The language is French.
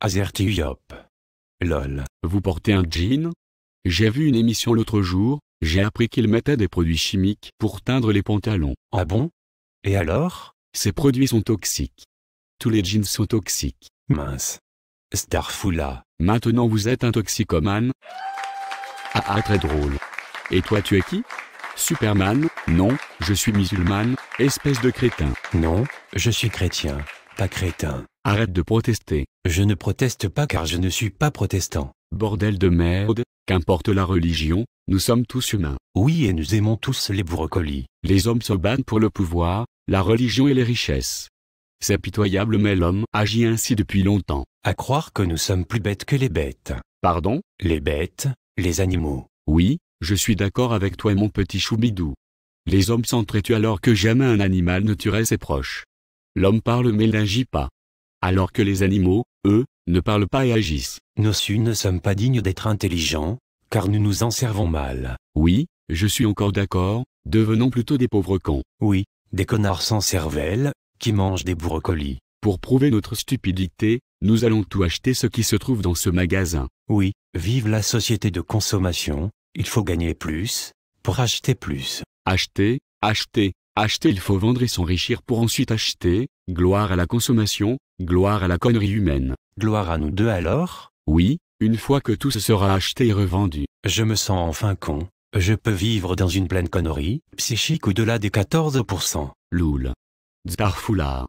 Azerti-yop. Lol. Vous portez un jean J'ai vu une émission l'autre jour, j'ai appris qu'ils mettaient des produits chimiques pour teindre les pantalons. Ah bon Et alors Ces produits sont toxiques. Tous les jeans sont toxiques. Mince. Starfula. Maintenant vous êtes un toxicomane Ah ah très drôle. Et toi tu es qui Superman Non, je suis musulmane, espèce de crétin. Non, je suis chrétien, pas crétin. Arrête de protester. Je ne proteste pas car je ne suis pas protestant. Bordel de merde, qu'importe la religion, nous sommes tous humains. Oui et nous aimons tous les brocolis. Les hommes se battent pour le pouvoir, la religion et les richesses. C'est pitoyable mais l'homme agit ainsi depuis longtemps. À croire que nous sommes plus bêtes que les bêtes. Pardon Les bêtes, les animaux. Oui, je suis d'accord avec toi mon petit choubidou. Les hommes s'entretuent alors que jamais un animal ne tuerait ses proches. L'homme parle mais n'agit pas alors que les animaux, eux, ne parlent pas et agissent. Nos su ne sommes pas dignes d'être intelligents, car nous nous en servons mal. Oui, je suis encore d'accord, devenons plutôt des pauvres cons. Oui, des connards sans cervelle, qui mangent des brocolis. Pour prouver notre stupidité, nous allons tout acheter ce qui se trouve dans ce magasin. Oui, vive la société de consommation, il faut gagner plus, pour acheter plus. Acheter, acheter, Acheter il faut vendre et s'enrichir pour ensuite acheter, gloire à la consommation, gloire à la connerie humaine. Gloire à nous deux alors Oui, une fois que tout se sera acheté et revendu. Je me sens enfin con. Je peux vivre dans une pleine connerie, psychique au-delà des 14%. Loul. Zarfoula.